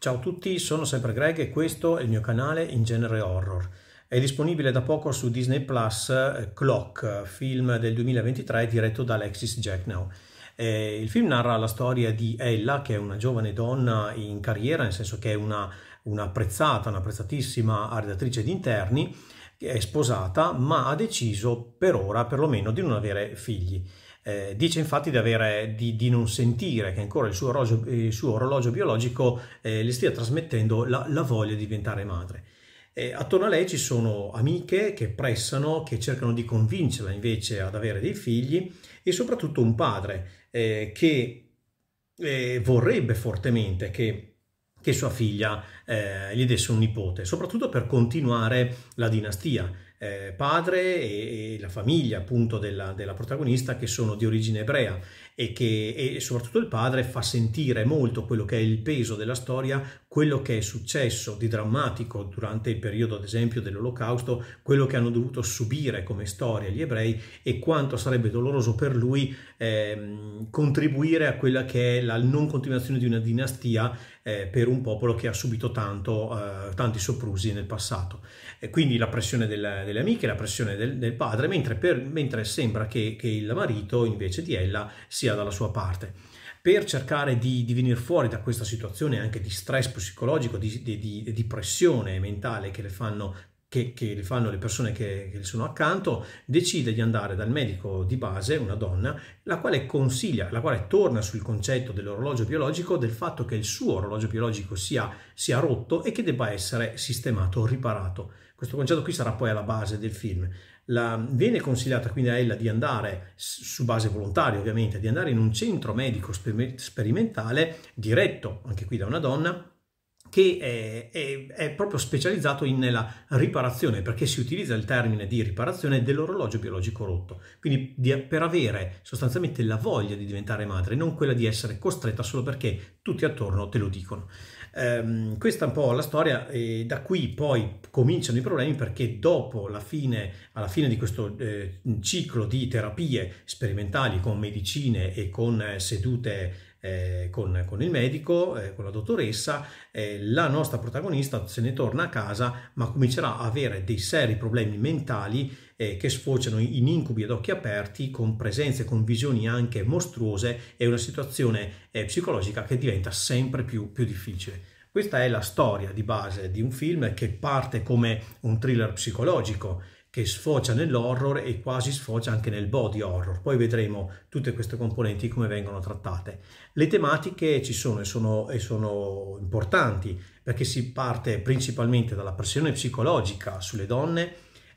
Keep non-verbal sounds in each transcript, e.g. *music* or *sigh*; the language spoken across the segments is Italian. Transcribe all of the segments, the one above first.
Ciao a tutti, sono sempre Greg e questo è il mio canale in genere horror. È disponibile da poco su Disney Plus eh, Clock, film del 2023 diretto da Alexis Jacknow. Eh, il film narra la storia di Ella, che è una giovane donna in carriera, nel senso che è una, una apprezzata, una apprezzatissima arredatrice di interni, è sposata, ma ha deciso per ora perlomeno di non avere figli. Eh, dice infatti di, avere, di, di, non sentire che ancora il suo orologio, il suo orologio biologico eh, le stia trasmettendo la, la, voglia di diventare madre. Eh, attorno a lei ci sono amiche che pressano, che cercano di convincerla invece ad avere dei figli e soprattutto un padre eh, che eh, vorrebbe fortemente che che sua figlia eh, gli desse un nipote, soprattutto per continuare la dinastia eh, padre e, e, la famiglia appunto della, della, protagonista che sono di origine ebrea e che e soprattutto il padre fa sentire molto quello che è il peso della storia, quello che è successo di drammatico durante il periodo ad esempio dell'olocausto, quello che hanno dovuto subire come storia gli ebrei e quanto sarebbe doloroso per lui eh, contribuire a quella che è la non continuazione di una dinastia eh, per un popolo che ha subito tanto, eh, tanti soprusi nel passato. E quindi la pressione del, delle amiche, la pressione del, del padre, mentre, per, mentre sembra che, che il marito invece di ella sia dalla sua parte per cercare di, di, venire fuori da questa situazione anche di stress psicologico, di, di, di pressione mentale che le fanno che, che li fanno le persone che, che gli sono accanto, decide di andare dal medico di base, una donna, la quale consiglia, la quale torna sul concetto dell'orologio biologico, del fatto che il suo orologio biologico sia, sia rotto e che debba essere sistemato, riparato. Questo concetto qui sarà poi alla base del film. La, viene consigliata quindi a Ella di andare, su base volontaria ovviamente, di andare in un centro medico sperimentale diretto, anche qui da una donna, che è, è, è, proprio specializzato nella riparazione, perché si utilizza il termine di riparazione dell'orologio biologico rotto, quindi di, per avere sostanzialmente la voglia di diventare madre, non quella di essere costretta solo perché tutti attorno te lo dicono. Ehm, questa è un po' la storia e da qui poi cominciano i problemi perché dopo la fine, alla fine di questo eh, ciclo di terapie sperimentali con medicine e con eh, sedute eh, con, con, il medico, eh, con la dottoressa, eh, la nostra protagonista se ne torna a casa ma comincerà a avere dei seri problemi mentali eh, che sfociano in incubi ad occhi aperti, con presenze, con visioni anche mostruose e una situazione eh, psicologica che diventa sempre più, più difficile. Questa è la storia di base di un film che parte come un thriller psicologico che sfocia nell'horror e quasi sfocia anche nel body horror. Poi vedremo tutte queste componenti come vengono trattate. Le tematiche ci sono e sono, e sono importanti perché si parte principalmente dalla pressione psicologica sulle donne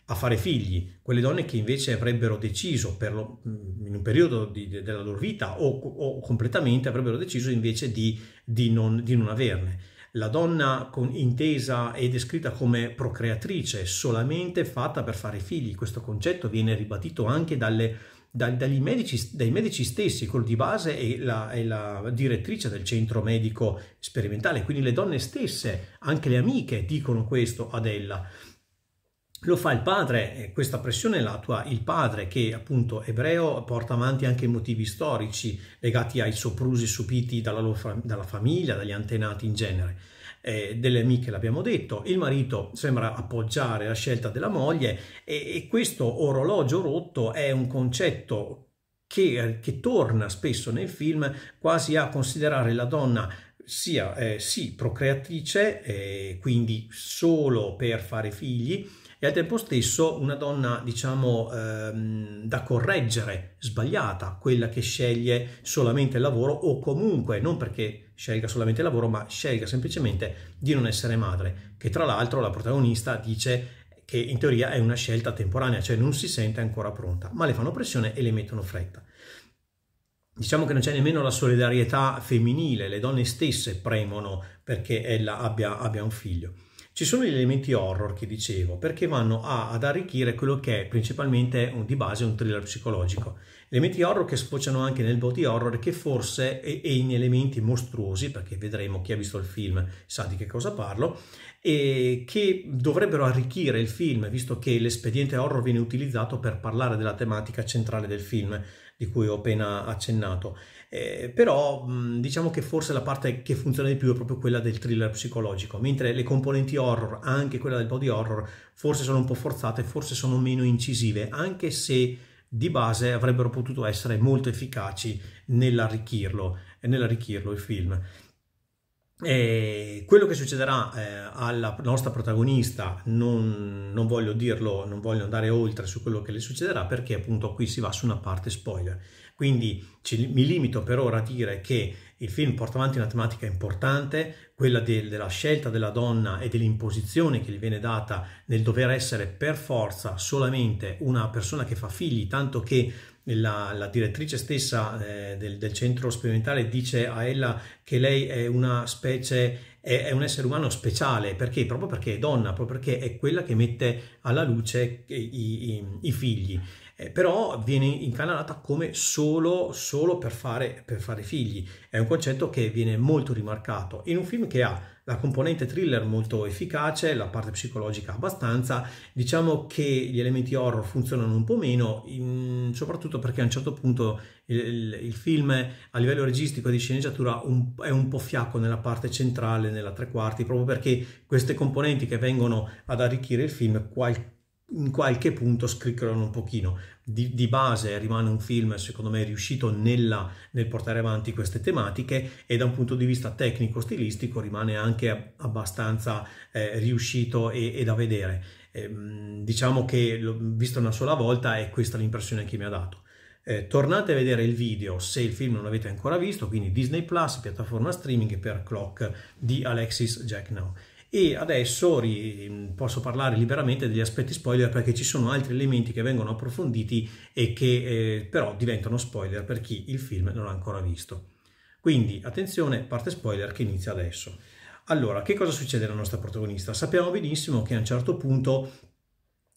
a fare figli, quelle donne che invece avrebbero deciso per lo, in un periodo di, della loro vita o, o, completamente avrebbero deciso invece di, di, non, di non averne la donna con, intesa e descritta come procreatrice, solamente fatta per fare figli. Questo concetto viene ribadito anche dalle, da, medici, dai medici stessi, quello di base è la, è la direttrice del centro medico sperimentale, quindi le donne stesse, anche le amiche, dicono questo ad ella lo fa il padre, questa pressione la attua il padre che appunto ebreo porta avanti anche motivi storici legati ai soprusi subiti dalla, loro, dalla famiglia, dagli antenati in genere. Eh, delle amiche l'abbiamo detto, il marito sembra appoggiare la scelta della moglie e, e questo orologio rotto è un concetto che, che, torna spesso nel film quasi a considerare la donna sia eh, sì procreatrice, eh, quindi solo per fare figli, e al tempo stesso una donna, diciamo, ehm, da correggere, sbagliata, quella che sceglie solamente il lavoro o comunque non perché scelga solamente il lavoro, ma scelga semplicemente di non essere madre, che tra l'altro la protagonista dice che in teoria è una scelta temporanea, cioè non si sente ancora pronta, ma le fanno pressione e le mettono fretta. Diciamo che non c'è nemmeno la solidarietà femminile, le donne stesse premono perché ella abbia, abbia un figlio. Ci sono gli elementi horror che dicevo perché vanno a, ad arricchire quello che è principalmente un, di base un thriller psicologico. Elementi horror che sfociano anche nel body horror che forse è, e in elementi mostruosi, perché vedremo chi ha visto il film sa di che cosa parlo, e che dovrebbero arricchire il film visto che l'espediente horror viene utilizzato per parlare della tematica centrale del film di cui ho appena accennato eh, però mh, diciamo che forse la parte che funziona di più è proprio quella del thriller psicologico, mentre le componenti horror, anche quella del body horror, forse sono un po' forzate, forse sono meno incisive, anche se di base avrebbero potuto essere molto efficaci nell'arricchirlo, nell'arricchirlo il film. E quello che succederà eh, alla nostra protagonista non, non voglio dirlo, non voglio andare oltre su quello che le succederà perché appunto qui si va su una parte spoiler. Quindi ci, mi limito per ora a dire che il film porta avanti una tematica importante, quella del, della scelta della donna e dell'imposizione che gli viene data nel dover essere per forza solamente una persona che fa figli, tanto che la, la direttrice stessa eh, del, del, centro sperimentale dice a ella che lei è una specie, è, è un essere umano speciale, perché? Proprio perché è donna, proprio perché è quella che mette alla luce i, i, i figli eh, però viene incanalata come solo, solo per, fare, per fare figli. È un concetto che viene molto rimarcato in un film che ha la componente thriller molto efficace, la parte psicologica abbastanza, diciamo che gli elementi horror funzionano un po' meno, in, soprattutto perché a un certo punto il, il, il film a livello registico e di sceneggiatura un, è un po' fiacco nella parte centrale, nella tre quarti, proprio perché queste componenti che vengono ad arricchire il film qualche in qualche punto scricchiolano un pochino. Di, di, base rimane un film, secondo me, riuscito nella, nel portare avanti queste tematiche e da un punto di vista tecnico-stilistico rimane anche abbastanza eh, riuscito e, e, da vedere. Eh, diciamo che visto una sola volta è questa l'impressione che mi ha dato. Eh, tornate a vedere il video se il film non l'avete ancora visto, quindi Disney Plus, piattaforma streaming per Clock di Alexis Jack Now e adesso ri, posso parlare liberamente degli aspetti spoiler perché ci sono altri elementi che vengono approfonditi e che eh, però diventano spoiler per chi il film non ha ancora visto. Quindi attenzione, parte spoiler che inizia adesso. Allora, che cosa succede alla nostra protagonista? Sappiamo benissimo che a un certo punto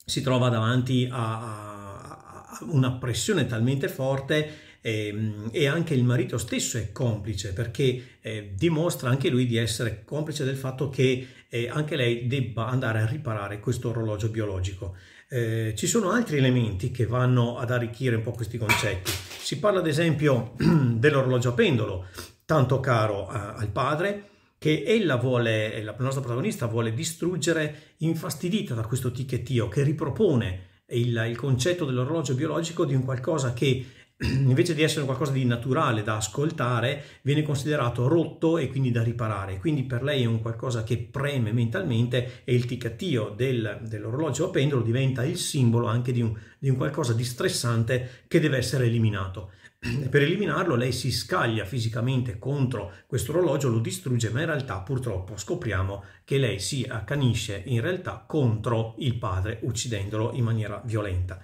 si trova davanti a, a una pressione talmente forte Ehm, e, anche il marito stesso è complice perché eh, dimostra anche lui di essere complice del fatto che eh, anche lei debba andare a riparare questo orologio biologico. Eh, ci sono altri elementi che vanno ad arricchire un po' questi concetti. Si parla ad esempio *clears throat* dell'orologio a pendolo, tanto caro al padre, che ella vuole, la nostra protagonista vuole distruggere infastidita da questo ticchettio che ripropone il, il concetto dell'orologio biologico di un qualcosa che *clears throat* invece di essere qualcosa di naturale da ascoltare, viene considerato rotto e quindi da riparare. Quindi per lei è un qualcosa che preme mentalmente e il ticatio del, dell'orologio a pendolo diventa il simbolo anche di un, di un qualcosa di stressante che deve essere eliminato. *clears throat* per eliminarlo lei si scaglia fisicamente contro questo orologio, lo distrugge, ma in realtà purtroppo scopriamo che lei si accanisce in realtà contro il padre uccidendolo in maniera violenta.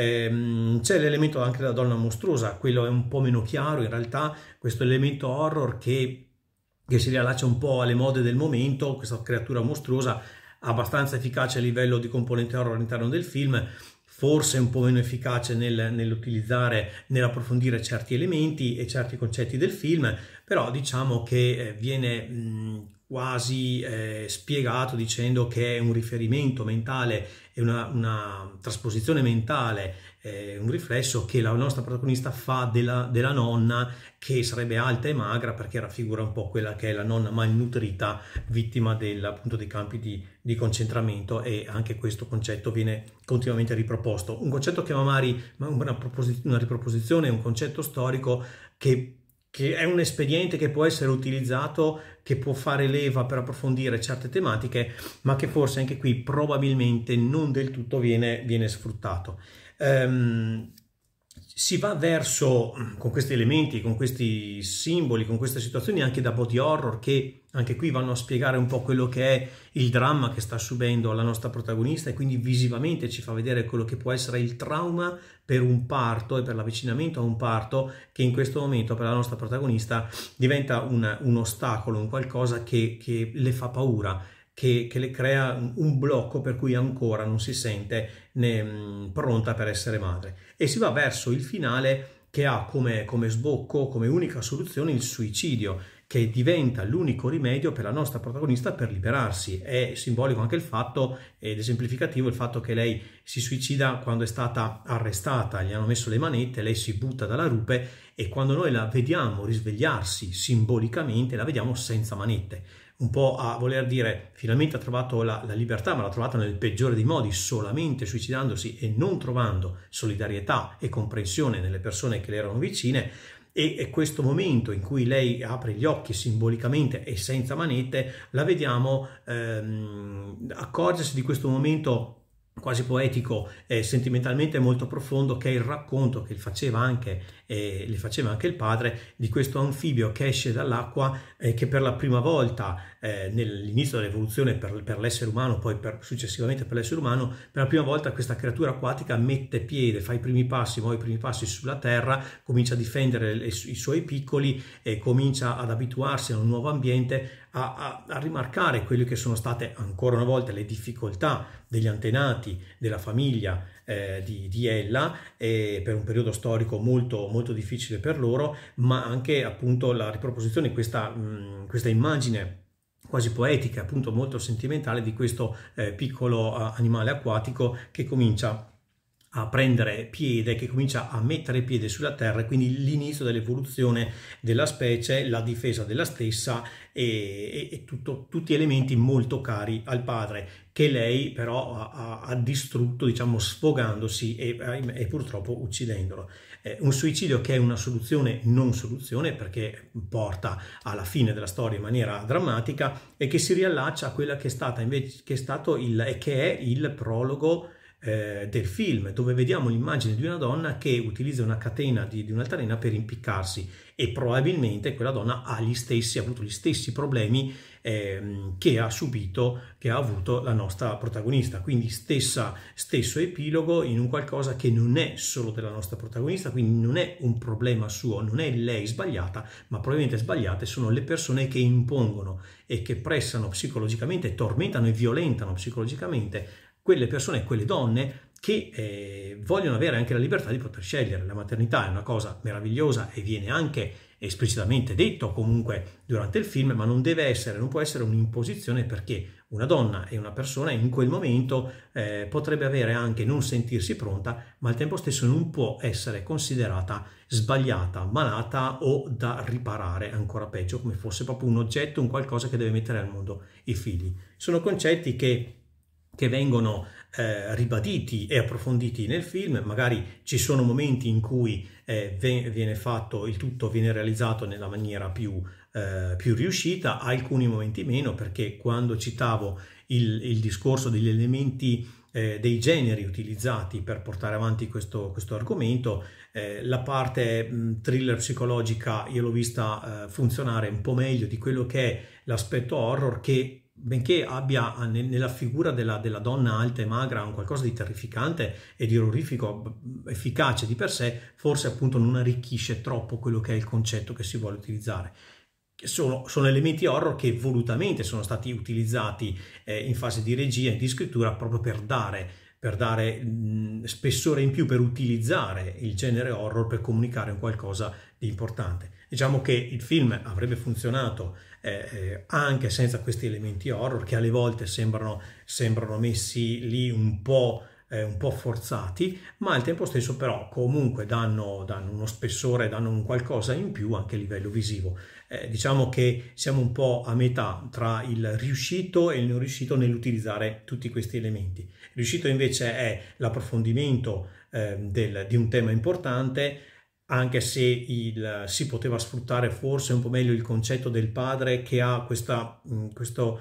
Ehm, c'è l'elemento anche della donna mostruosa, quello è un po' meno chiaro in realtà, questo elemento horror che, che si riallaccia un po' alle mode del momento, questa creatura mostruosa abbastanza efficace a livello di componente horror all'interno del film, forse un po' meno efficace nel, nell'utilizzare, nell'approfondire certi elementi e certi concetti del film, però diciamo che eh, viene mh, quasi eh, spiegato dicendo che è un riferimento mentale, è una, una trasposizione mentale, è un riflesso che la nostra protagonista fa della, della, nonna che sarebbe alta e magra perché raffigura un po' quella che è la nonna malnutrita vittima del, appunto dei campi di, di concentramento e anche questo concetto viene continuamente riproposto. Un concetto che Mamari, una, una riproposizione, un concetto storico che che è un espediente che può essere utilizzato, che può fare leva per approfondire certe tematiche, ma che forse anche qui probabilmente non del tutto viene, viene sfruttato. Um, si va verso, mm, con questi elementi, con questi simboli, con queste situazioni anche da body horror che anche qui vanno a spiegare un po' quello che è il dramma che sta subendo la nostra protagonista e quindi visivamente ci fa vedere quello che può essere il trauma per un parto e per l'avvicinamento a un parto che in questo momento per la nostra protagonista diventa un, un ostacolo, un qualcosa che, che le fa paura che, che, le crea un blocco per cui ancora non si sente né, mm, pronta per essere madre. E si va verso il finale che ha come, come sbocco, come unica soluzione il suicidio, che diventa l'unico rimedio per la nostra protagonista per liberarsi. È simbolico anche il fatto, ed esemplificativo, il fatto che lei si suicida quando è stata arrestata, gli hanno messo le manette, lei si butta dalla rupe e quando noi la vediamo risvegliarsi simbolicamente, la vediamo senza manette un po' a voler dire finalmente ha trovato la, la libertà, ma l'ha trovata nel peggiore dei modi, solamente suicidandosi e non trovando solidarietà e comprensione nelle persone che le erano vicine, e questo momento in cui lei apre gli occhi simbolicamente e senza manette, la vediamo ehm, accorgersi di questo momento quasi poetico e eh, sentimentalmente molto profondo che è il racconto che faceva anche, eh, le faceva anche il padre di questo anfibio che esce dall'acqua e eh, che per la prima volta eh, nell'inizio dell'evoluzione per, per l'essere umano, poi per, successivamente per l'essere umano, per la prima volta questa creatura acquatica mette piede, fa i primi passi, muove i primi passi sulla terra, comincia a difendere le, i suoi piccoli e comincia ad abituarsi a un nuovo ambiente a, a, a, rimarcare quelle che sono state ancora una volta le difficoltà degli antenati della famiglia eh, di, di, Ella eh, per un periodo storico molto, molto difficile per loro, ma anche appunto la riproposizione di questa, mh, mm, questa immagine quasi poetica, appunto molto sentimentale di questo eh, piccolo animale acquatico che comincia a prendere piede, che comincia a mettere piede sulla Terra, quindi l'inizio dell'evoluzione della specie, la difesa della stessa e, e tutto, tutti elementi molto cari al padre, che lei però ha, ha distrutto, diciamo, sfogandosi e, e purtroppo uccidendolo. Eh, un suicidio che è una soluzione non soluzione perché porta alla fine della storia in maniera drammatica e che si riallaccia a quella che è stata invece che è stato il, che è il prologo eh, del film dove vediamo l'immagine di una donna che utilizza una catena di, di un'altalena per impiccarsi e probabilmente quella donna ha, gli stessi, ha avuto gli stessi problemi eh, che ha subito, che ha avuto la nostra protagonista. Quindi stessa, stesso epilogo in un qualcosa che non è solo della nostra protagonista, quindi non è un problema suo, non è lei sbagliata, ma probabilmente sbagliate sono le persone che impongono e che pressano psicologicamente, tormentano e violentano psicologicamente quelle persone, quelle donne che eh, vogliono avere anche la libertà di poter scegliere. La maternità è una cosa meravigliosa e viene anche esplicitamente detto comunque durante il film, ma non deve essere, non può essere un'imposizione perché una donna e una persona in quel momento eh, potrebbe avere anche non sentirsi pronta, ma al tempo stesso non può essere considerata sbagliata, malata o da riparare, ancora peggio, come fosse proprio un oggetto, un qualcosa che deve mettere al mondo i figli. Sono concetti che che vengono eh, ribaditi e approfonditi nel film, magari ci sono momenti in cui eh, viene fatto il tutto, viene realizzato nella maniera più, eh, più riuscita, alcuni momenti meno, perché quando citavo il, il discorso degli elementi eh, dei generi utilizzati per portare avanti questo, questo argomento, eh, la parte mh, mm, thriller psicologica io l'ho vista eh, funzionare un po' meglio di quello che è l'aspetto horror che benché abbia ah, nella figura della, della, donna alta e magra un qualcosa di terrificante e di orrifico, efficace di per sé, forse appunto non arricchisce troppo quello che è il concetto che si vuole utilizzare. Sono, sono elementi horror che volutamente sono stati utilizzati eh, in fase di regia e di scrittura proprio per dare, per dare mh, spessore in più, per utilizzare il genere horror per comunicare un qualcosa di importante. Diciamo che il film avrebbe funzionato eh, eh, anche senza questi elementi horror che alle volte sembrano, sembrano messi lì un po' eh, un po' forzati, ma al tempo stesso però comunque danno, danno, uno spessore, danno un qualcosa in più anche a livello visivo. Eh, diciamo che siamo un po' a metà tra il riuscito e il non riuscito nell'utilizzare tutti questi elementi. Il riuscito invece è l'approfondimento eh, del, di un tema importante, anche se il, si poteva sfruttare forse un po' meglio il concetto del padre che ha questa, mm, questo,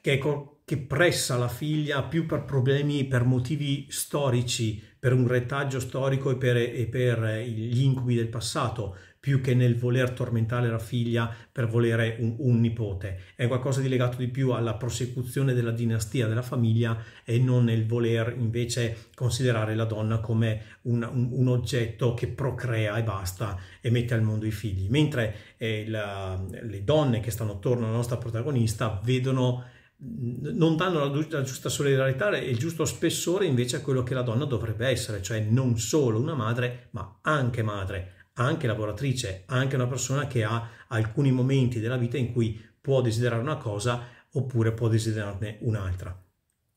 che, che pressa la figlia più per problemi, per motivi storici, per un retaggio storico e per, e per gli incubi del passato, più che nel voler tormentare la figlia per volere un, un nipote. È qualcosa di legato di più alla prosecuzione della dinastia della famiglia e non nel voler invece considerare la donna come un, un, un oggetto che procrea e basta e mette al mondo i figli. Mentre eh, la, le donne che stanno attorno alla nostra protagonista vedono non danno la, la, giusta solidarietà e il giusto spessore invece a quello che la donna dovrebbe essere, cioè non solo una madre, ma anche madre, anche lavoratrice, anche una persona che ha alcuni momenti della vita in cui può desiderare una cosa oppure può desiderarne un'altra.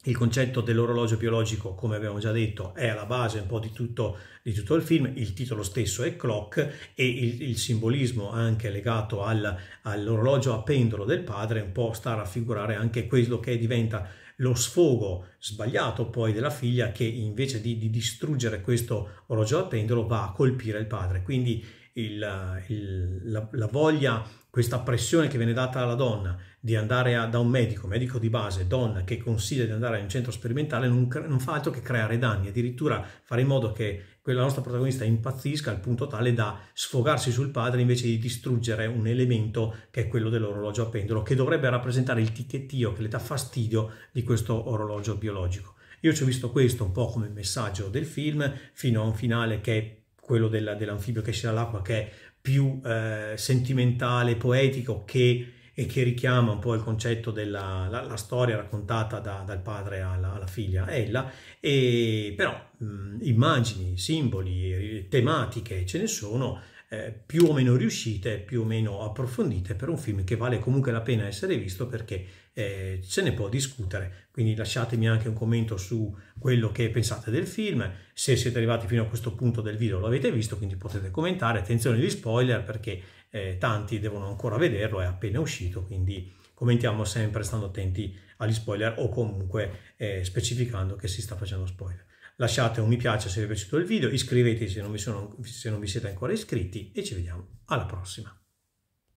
Il concetto dell'orologio biologico, come abbiamo già detto, è alla base un po' di tutto, di tutto il film, il titolo stesso è Clock e il, il simbolismo anche legato al, all'orologio a pendolo del padre un po' sta a raffigurare anche quello che diventa lo sfogo sbagliato poi della figlia che invece di, di distruggere questo orologio da pendolo va a colpire il padre. Quindi il, il, la, la, voglia, questa pressione che viene data alla donna di andare a, da un medico, medico di base, donna che consiglia di andare in un centro sperimentale, non, non fa altro che creare danni, addirittura fare in modo che quella nostra protagonista impazzisca al punto tale da sfogarsi sul padre invece di distruggere un elemento che è quello dell'orologio a pendolo, che dovrebbe rappresentare il ticchettio che le dà fastidio di questo orologio biologico. Io ci ho visto questo un po' come messaggio del film, fino a un finale che è quello della, dell'anfibio che esce dall'acqua, che è più eh, sentimentale, poetico, che e che richiama un po' il concetto della la, la storia raccontata da, dal padre alla, alla, figlia Ella, e però mh, immagini, simboli, tematiche ce ne sono eh, più o meno riuscite, più o meno approfondite per un film che vale comunque la pena essere visto perché eh, se ne può discutere. Quindi lasciatemi anche un commento su quello che pensate del film. Se siete arrivati fino a questo punto del video lo avete visto, quindi potete commentare. Attenzione agli spoiler perché eh, tanti devono ancora vederlo, è appena uscito, quindi commentiamo sempre stando attenti agli spoiler o comunque eh, specificando che si sta facendo spoiler. Lasciate un mi piace se vi è piaciuto il video, iscrivetevi se non vi, sono, se non vi siete ancora iscritti e ci vediamo alla prossima.